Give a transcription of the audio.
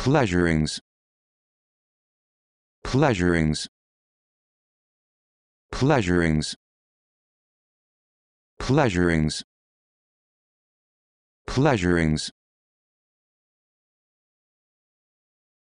pleasurings pleasurings pleasurings pleasurings pleasurings